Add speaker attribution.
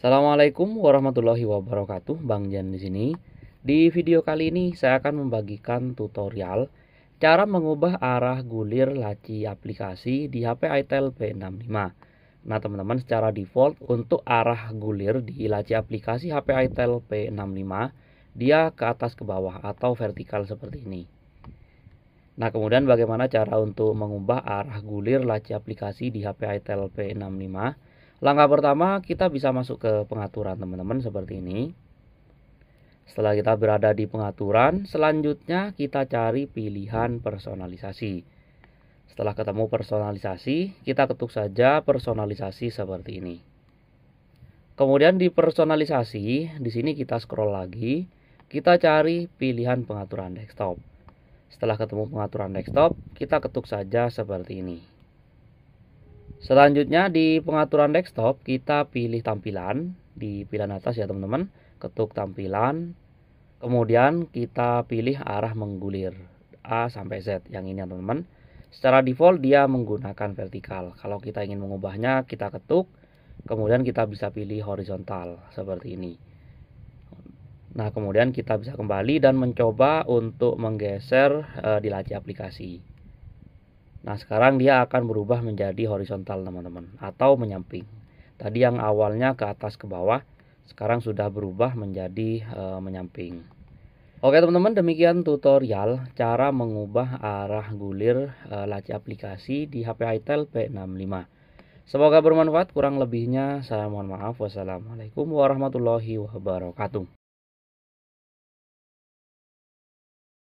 Speaker 1: Assalamualaikum warahmatullahi wabarakatuh, Bang Jan di sini. Di video kali ini saya akan membagikan tutorial cara mengubah arah gulir laci aplikasi di HP Itel P65. Nah teman-teman secara default untuk arah gulir di laci aplikasi HP Itel P65 dia ke atas ke bawah atau vertikal seperti ini. Nah kemudian bagaimana cara untuk mengubah arah gulir laci aplikasi di HP Itel P65? Langkah pertama kita bisa masuk ke pengaturan teman-teman seperti ini. Setelah kita berada di pengaturan, selanjutnya kita cari pilihan personalisasi. Setelah ketemu personalisasi, kita ketuk saja personalisasi seperti ini. Kemudian di personalisasi, di sini kita scroll lagi, kita cari pilihan pengaturan desktop. Setelah ketemu pengaturan desktop, kita ketuk saja seperti ini. Selanjutnya di pengaturan desktop kita pilih tampilan di pilihan atas ya teman-teman. Ketuk tampilan. Kemudian kita pilih arah menggulir A sampai Z yang ini ya teman-teman. Secara default dia menggunakan vertikal. Kalau kita ingin mengubahnya kita ketuk. Kemudian kita bisa pilih horizontal seperti ini. Nah kemudian kita bisa kembali dan mencoba untuk menggeser e, di laci aplikasi. Nah sekarang dia akan berubah menjadi horizontal teman-teman atau menyamping. Tadi yang awalnya ke atas ke bawah sekarang sudah berubah menjadi e, menyamping. Oke teman-teman demikian tutorial cara mengubah arah gulir e, eh, laci aplikasi di HP Itel P65. Semoga bermanfaat kurang lebihnya saya mohon maaf wassalamualaikum warahmatullahi wabarakatuh.